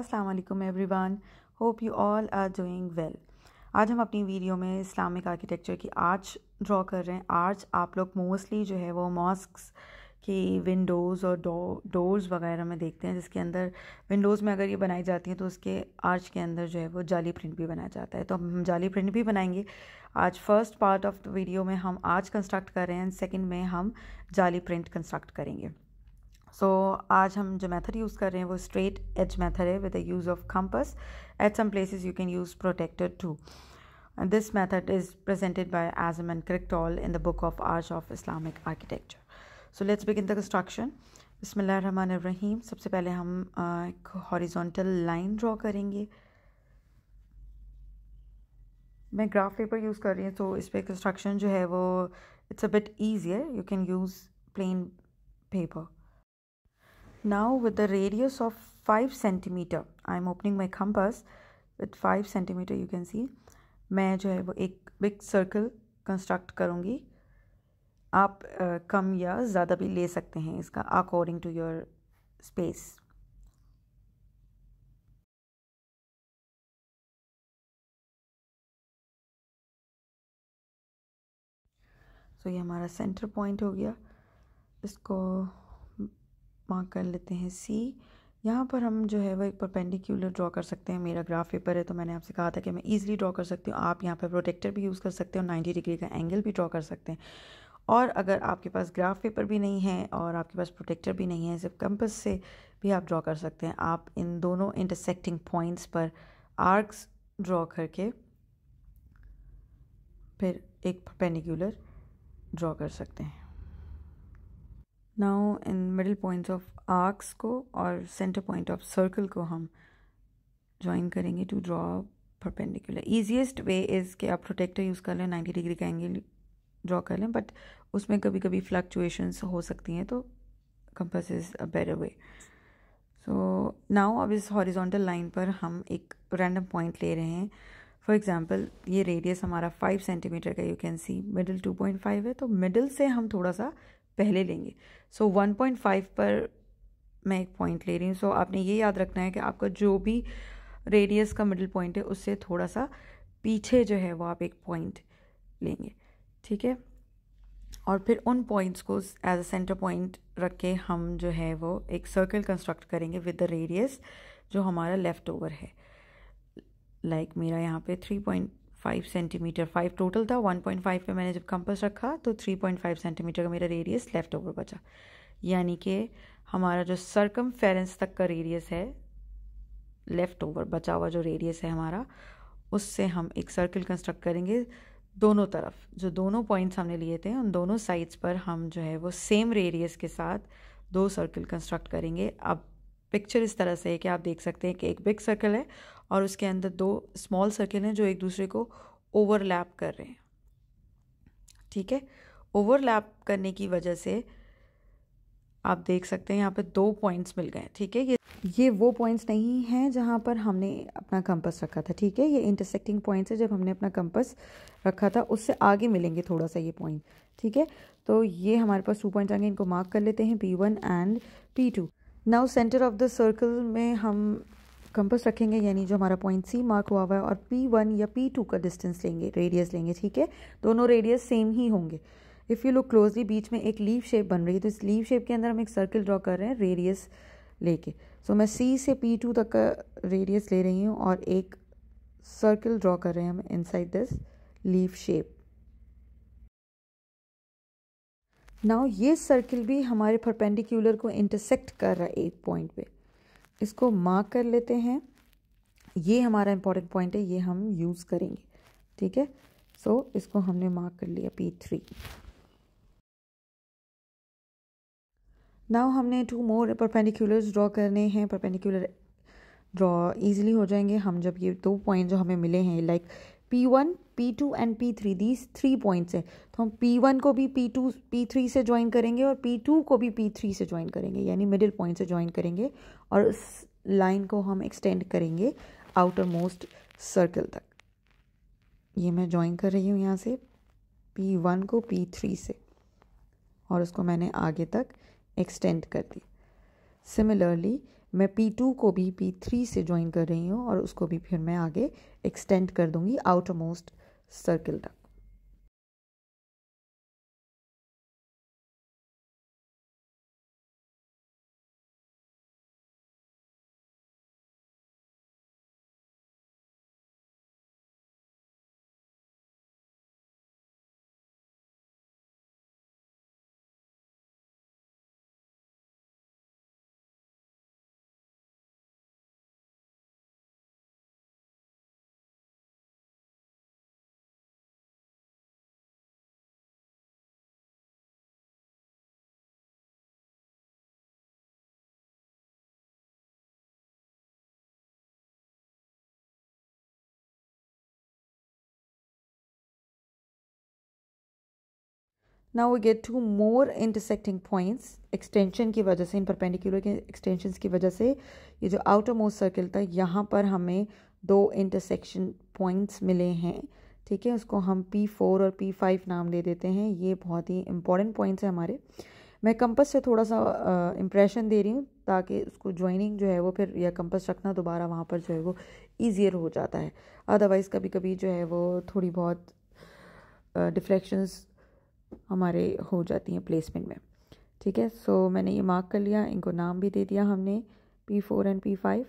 अस्सलाम वालेकुम everyone hope you all are doing well आज हम अपनी वीडियो में इस्लामिक आर्किटेक्चर की आर्च ड्रॉ कर रहे हैं आर्च आप लोग मोस्टली जो है वो मॉस्क की विंडोज़ और डोर्स वगैरह में देखते हैं जिसके अंदर विंडोज़ में अगर ये बनाई जाती हैं तो उसके आर्च के अंदर जो है वो जाली प्रिंट भी बनाया जाता है तो हम जाली प्रिंट भी बनाएंगे आज first part of the video में हम आर्च कंस्ट्रक्ट कर रहे हैं सेकेंड में हम जाली प्रिंट कंस्ट्रक्ट करेंगे सो so, आज हम जो मेथड यूज़ कर रहे हैं वो स्ट्रेट एज मेथड है with the use of compass at some places you can use protractor too this method is presented by Azam and and in the book of of of Islamic architecture so let's begin the construction construction. Rahim सबसे पहले हम एक horizontal line draw करेंगे मैं graph paper use कर रही हूँ तो इस पर कंस्ट्रक्शन जो है वो इट्स अ बिट ईजी है you can use plain paper Now with the radius of 5 centimeter, I'm opening my compass with 5 cm. you can see. I will a big circle construct. Circle construct करूँगी आप आ, कम या ज़्यादा भी ले सकते हैं इसका according to your space so so, ये हमारा सेंटर पॉइंट हो गया इसको मार्क कर लेते हैं सी यहाँ पर हम जो है वह एक परपेंडिकुलर ड्रॉ कर सकते हैं मेरा ग्राफ पेपर है तो मैंने आपसे कहा था कि मैं ईजिली ड्रॉ कर सकती हूँ आप यहाँ पर प्रोटेक्टर भी यूज़ कर सकते हैं और नाइन्टी डिग्री का एंगल भी ड्रॉ कर सकते हैं और अगर आपके पास ग्राफ पेपर भी नहीं है और आपके पास प्रोटेक्टर भी नहीं है सिर्फ कंपस से भी आप ड्रॉ कर सकते हैं आप इन दोनों इंटरसेक्टिंग पॉइंट्स पर आर्क्स ड्रॉ करके फिर एक परपेंडिकुलर ड्रॉ कर सकते हैं now in middle point of arcs को और सेंटर पॉइंट ऑफ सर्कल को हम ज्वाइन करेंगे to draw perpendicular easiest way is कि आप प्रोटेक्टर यूज़ कर लें नाइन्टी डिग्री का एंगल ड्रॉ कर लें बट उसमें कभी कभी फ्लक्चुएशंस हो सकती हैं तो compass is a better way so now अब इस हॉरिजॉन्टल लाइन पर हम एक रैंडम पॉइंट ले रहे हैं फॉर एग्ज़ाम्पल ये रेडियस हमारा फाइव सेंटीमीटर का you can see middle two point five है तो मिडल से हम थोड़ा सा पहले लेंगे सो वन पॉइंट फाइव पर मैं एक पॉइंट ले रही हूँ सो so, आपने ये याद रखना है कि आपका जो भी रेडियस का मिडिल पॉइंट है उससे थोड़ा सा पीछे जो है वो आप एक पॉइंट लेंगे ठीक है और फिर उन पॉइंट्स को एज अ सेंटर पॉइंट रख के हम जो है वो एक सर्कल कंस्ट्रक्ट करेंगे विद द रेडियस जो हमारा लेफ़्ट ओवर है लाइक like मेरा यहाँ पे three point five centimetre five total था वन पॉइंट फाइव पर मैंने जब कंपस रखा तो थ्री पॉइंट फाइव सेंटीमीटर का मेरा रेडियस लेफ्ट ओवर बचा यानी कि हमारा जो सरकम तक का रेडियस है लेफ़्ट ओवर बचा हुआ जो रेडियस है हमारा उससे हम एक सर्कल कंस्ट्रक्ट करेंगे दोनों तरफ जो दोनों पॉइंट्स हमने लिए थे उन दोनों साइड्स पर हम जो है वो सेम रेडियस के साथ दो सर्कल कंस्ट्रक्ट करेंगे अब पिक्चर इस तरह से है कि आप देख सकते हैं कि एक बिग सर्कल है और उसके अंदर दो स्मॉल सर्किल हैं जो एक दूसरे को ओवरलैप कर रहे हैं ठीक है ओवरलैप करने की वजह से आप देख सकते हैं यहाँ पे दो पॉइंट्स मिल गए ठीक है ये ये वो पॉइंट्स नहीं हैं जहाँ पर हमने अपना कंपस रखा था ठीक है ये इंटरसेक्टिंग पॉइंट्स है जब हमने अपना कंपस रखा था उससे आगे मिलेंगे थोड़ा सा ये पॉइंट ठीक है तो ये हमारे पास टू पॉइंट आएंगे इनको मार्क कर लेते हैं P one and P two now centre of the circle में हम कंपस रखेंगे यानी जो हमारा पॉइंट सी मार्क हुआ हुआ है और पी वन या पी टू का डिस्टेंस लेंगे रेडियस लेंगे ठीक है दोनों रेडियस सेम ही होंगे इफ़ यू लुक क्लोजली बीच में एक लीव शेप बन रही है तो इस लीव शेप के अंदर हम एक सर्कल ड्रॉ कर रहे हैं रेडियस लेके सो so, मैं सी से पी टू तक का रेडियस ले रही हूँ और एक सर्कल ड्रॉ कर रहे हैं हम inside this leaf shape now ये सर्कल भी हमारे परपेंडिकुलर को इंटरसेक्ट कर रहा है एक पॉइंट पे इसको मार्क कर लेते हैं ये हमारा इम्पॉर्टेंट पॉइंट है ये हम यूज़ करेंगे ठीक है सो so, इसको हमने मार्क कर लिया पी थ्री नाउ हमने टू मोर परपेंडिकुलर्स ड्रॉ करने हैं परपेंडिकुलर ड्रॉ ईजिली हो जाएंगे हम जब ये दो पॉइंट जो हमें मिले हैं like like, P1, P2 and P3 these three points हैं तो हम P1 को भी P2, P3 से ज्वाइन करेंगे और P2 को भी P3 से ज्वाइन करेंगे यानी मिडिल पॉइंट से ज्वाइन करेंगे और उस लाइन को हम एक्सटेंड करेंगे आउटर मोस्ट सर्कल तक ये मैं ज्वाइन कर रही हूँ यहाँ से P1 को P3 से और उसको मैंने आगे तक एक्सटेंड कर दी सिमिलरली मैं पी टू को भी पी थ्री से ज्वाइन कर रही हूँ और उसको भी फिर मैं आगे एक्सटेंड कर दूँगी आउटर मोस्ट सर्किल तक now we get two more intersecting points extension की वजह से इन परपेंडिकुलर के एक्सटेंशन की वजह से ये जो आउटर मोस्ट सर्किल था यहाँ पर हमें दो इंटरसेक्शन पॉइंट्स मिले हैं ठीक है उसको हम पी फोर और पी फाइव नाम दे देते हैं ये बहुत ही इंपॉर्टेंट पॉइंट्स हैं हमारे मैं कंपस से थोड़ा सा इम्प्रेशन दे रही हूँ ताकि उसको ज्वाइनिंग जो है वो फिर या कंपस रखना दोबारा वहाँ पर जो है वो ईजियर हो जाता है अदरवाइज़ कभी कभी जो है वो थोड़ी बहुत डिफ्लेक्शंस हमारे हो जाती हैं प्लेसमेंट में ठीक है सो so, मैंने ये मार्क कर लिया इनको नाम भी दे दिया हमने P four and P five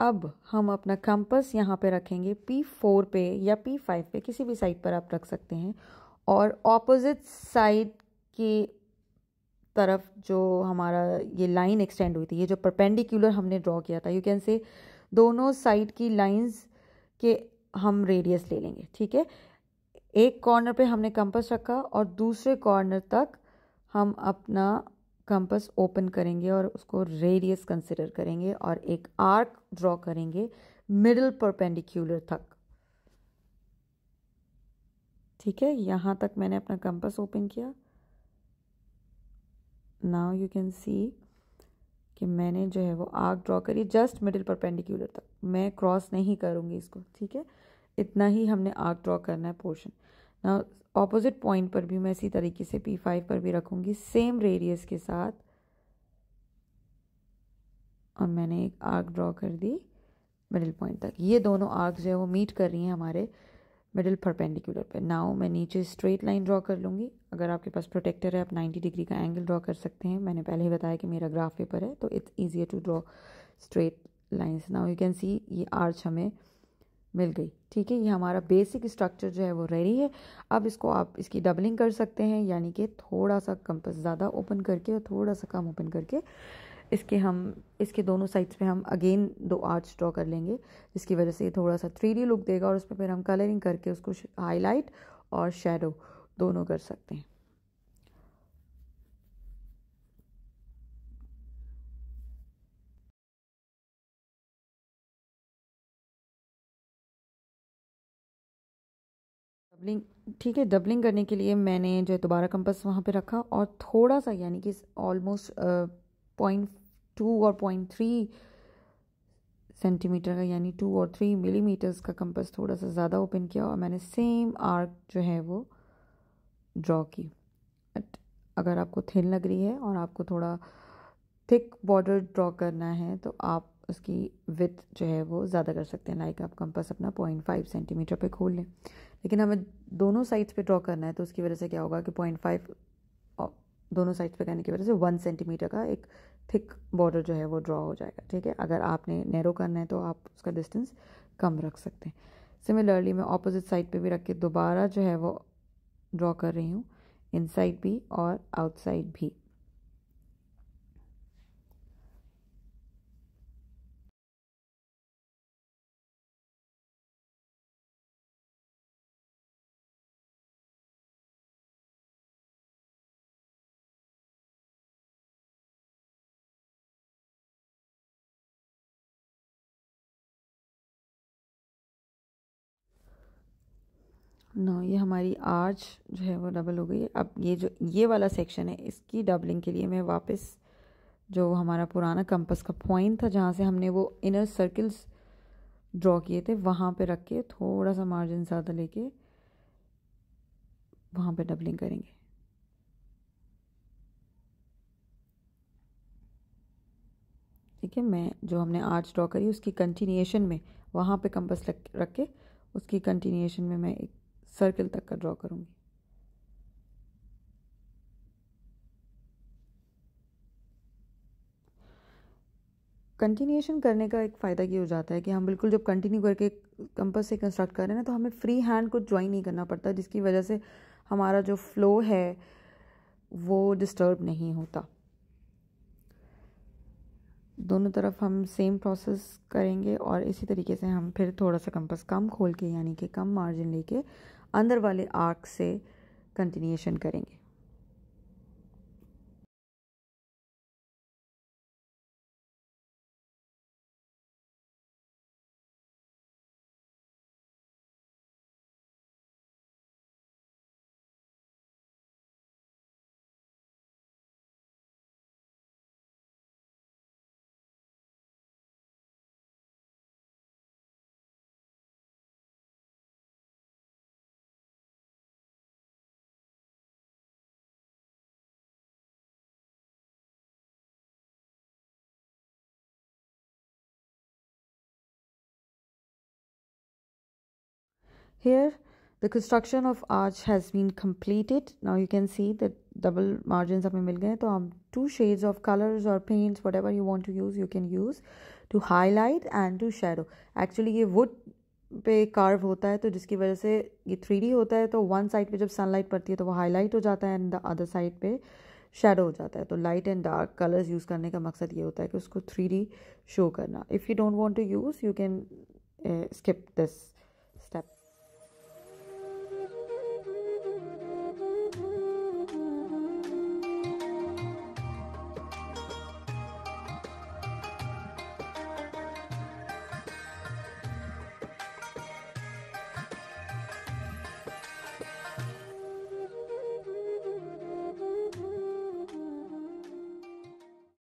अब हम अपना कंपस यहाँ पे रखेंगे पी फोर पे या पी फाइव पे किसी भी साइड पर आप रख सकते हैं और ऑपोजिट साइड की तरफ जो हमारा ये लाइन एक्सटेंड हुई थी ये जो परपेंडिकुलर हमने ड्रॉ किया था यू कैन से दोनों साइड की लाइंस के हम रेडियस ले लेंगे ठीक है एक कॉर्नर पे हमने कंपस रखा और दूसरे कॉर्नर तक हम अपना कंपस ओपन करेंगे और उसको रेडियस कंसिडर करेंगे और एक आर्क ड्रॉ करेंगे मिडल परपेंडिक्यूलर तक ठीक है यहाँ तक मैंने अपना कंपस ओपन किया नाउ यू कैन सी कि मैंने जो है वो आर्क ड्रॉ करी जस्ट मिडिल परपेंडिकुलर तक मैं क्रॉस नहीं करूँगी इसको ठीक है इतना ही हमने आर्क ड्रॉ करना है पोर्शन ना ऑपोजिट पॉइंट पर भी मैं इसी तरीके से पी फाइव पर भी रखूँगी सेम रेडियस के साथ और मैंने एक आर्क ड्रॉ कर दी मिडिल पॉइंट तक ये दोनों आर्क जो है वो मीट कर रही हैं हमारे मिडिल परपेंडिकुलर पे नाव मैं नीचे स्ट्रेट लाइन ड्रॉ कर लूँगी अगर आपके पास प्रोटेक्टर है आप 90 डिग्री का एंगल ड्रॉ कर सकते हैं मैंने पहले ही बताया कि मेरा ग्राफ पेपर है तो it's easier to draw straight lines now you can see ये आर्च हमें मिल गई ठीक है ये हमारा बेसिक स्ट्रक्चर जो है वो रेडी है अब इसको आप इसकी डबलिंग कर सकते हैं यानी कि थोड़ा सा कंपस ज़्यादा ओपन करके और थोड़ा सा कम ओपन करके इसके हम इसके दोनों साइड्स पे हम अगेन दो आर्ट्स ड्रॉ कर लेंगे जिसकी वजह से ये थोड़ा सा थ्री लुक देगा और उस पर फिर हम कलरिंग करके उसको हाईलाइट और शेडो दोनों कर सकते हैं डबलिंग ठीक है डबलिंग करने के लिए मैंने जो है दोबारा कंपस वहाँ पे रखा और थोड़ा सा यानी कि ऑलमोस्ट पॉइंट uh, टू और पॉइंट थ्री सेंटीमीटर का यानी टू और थ्री मिलीमीटर्स का कंपस थोड़ा सा ज़्यादा ओपन किया और मैंने सेम आर्क जो है वो ड्रॉ की अगर आपको थिन लग रही है और आपको थोड़ा थिक बॉर्डर ड्रॉ करना है तो आप उसकी विथ जो है वो ज़्यादा कर सकते हैं लाइक आप कंपस अपना पॉइंट फाइव सेंटीमीटर पे खोल लें लेकिन हमें दोनों साइड्स पे ड्रॉ करना है तो उसकी वजह से क्या होगा कि पॉइंट फाइव दोनों साइड्स पे करने की वजह से वन सेंटीमीटर का एक थिक बॉर्डर जो है वो ड्रॉ हो जाएगा ठीक है अगर आपने नैरो करना है तो आप उसका डिस्टेंस कम रख सकते हैं सिमिलरली मैं ऑपोजिट साइड पे भी रख के दोबारा जो है वो ड्रॉ कर रही हूँ इनसाइड भी और आउटसाइड भी ना ये हमारी आर्च जो है वो डबल हो गई है अब ये जो ये वाला सेक्शन है इसकी डबलिंग के लिए मैं वापस जो हमारा पुराना कंपस का पॉइंट था जहाँ से हमने वो इनर सर्कल्स ड्रॉ किए थे वहाँ पे रख के थोड़ा सा मार्जिन ज़्यादा लेके वहाँ पे डबलिंग करेंगे ठीक है मैं जो हमने आर्च ड्रॉ करी उसकी कंटिन्यूएशन में वहाँ पे कंपस रख के उसकी कंटिन्यूएशन में मैं एक सर्कल तक का ड्रॉ करूँगी कंटिन्यूएशन करने का एक फ़ायदा ये हो जाता है कि हम बिल्कुल जब कंटिन्यू करके कंपस से कंस्ट्रक्ट कर रहे हैं ना तो हमें फ्री हैंड को ज्वाइन नहीं करना पड़ता जिसकी वजह से हमारा जो फ्लो है वो डिस्टर्ब नहीं होता दोनों तरफ हम सेम प्रोसेस करेंगे और इसी तरीके से हम फिर थोड़ा सा कंपस कम खोल के यानी कि कम मार्जिन लेके अंदर वाले आर्क से कंटिन्यूशन करेंगे Here the construction of arch has been completed. Now you can see the double margins हमें mil gaye to aap two shades of colors or paints whatever you want to use you can use to highlight and to shadow. Actually ye wood पे carve होता है तो जिसकी वजह से ये three होता है तो वन साइड पे जब सनलाइट पड़ती है तो वो हाईलाइट हो जाता है एंड द अदर साइड पे शेडो हो जाता है तो light and dark colours use करने का मकसद ये होता है कि उसको थ्री शो करना if you don't want to use you can skip this